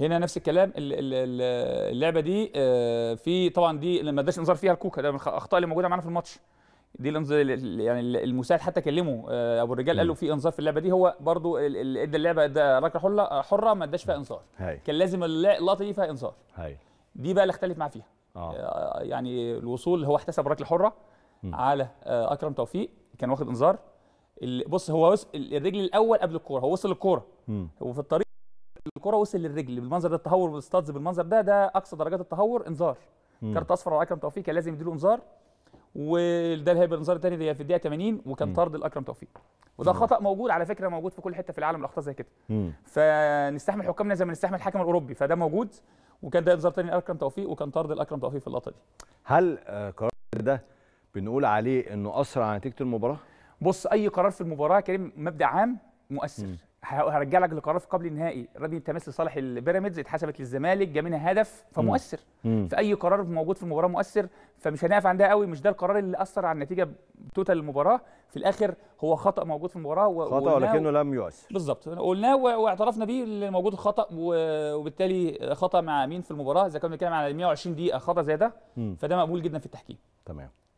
هنا نفس الكلام اللعبه دي آه، في طبعا دي ما اداش انذار فيها الكوكا ده من الاخطاء اللي موجوده معانا في الماتش دي يعني المساعد حتى كلمه آه، ابو الرجال قال له في انذار في اللعبه دي هو اللي ادى اللعبه ادى ركله حره آه، حره ما اداش فيها انذار كان لازم اللقطه دي فيها انذار دي بقى اللي اختلف معاه فيها آه. يعني الوصول هو احتسب ركله حره م. على اكرم توفيق كان واخد انذار بص هو الرجل الاول قبل الكوره هو وصل الكوره وفي الطريق الكره وصل للرجل بالمنظر ده التهور بالستادز بالمنظر ده ده اقصى درجات التهور انذار كارت اصفر على اكرم توفيق كان لازم يديله انذار وده هيبقى الانذار الثاني في الدقيقه 80 وكان طرد لاكرم توفيق وده خطا موجود على فكره موجود في كل حته في العالم الاخطاء زي كده فنستحمل حكامنا زي ما نستحمل الحكم الاوروبي فده موجود وكان ده انذار ثاني لاكرم توفيق وكان طرد لاكرم توفيق في اللقطه دي هل آه، قرار ده بنقول عليه انه اسرع على نتيجه المباراه بص اي قرار في المباراه كريم مبدا عام مؤثر هرجع لك لقرار في قبل النهائي رمي التماس لصالح البيراميدز اتحسبت للزمالك جاب منها هدف فمؤثر مم. في اي قرار موجود في المباراه مؤثر فمش هنقف عندها قوي مش ده القرار اللي اثر على النتيجه توتال المباراه في الاخر هو خطا موجود في المباراه و... خطا ولكنه و... لم يؤثر بالظبط قلناه واعترفنا بيه اللي موجود خطا و... وبالتالي خطا مع مين في المباراه اذا كنا بنتكلم على 120 دقيقه خطا زي ده مم. فده مقبول جدا في التحكيم تمام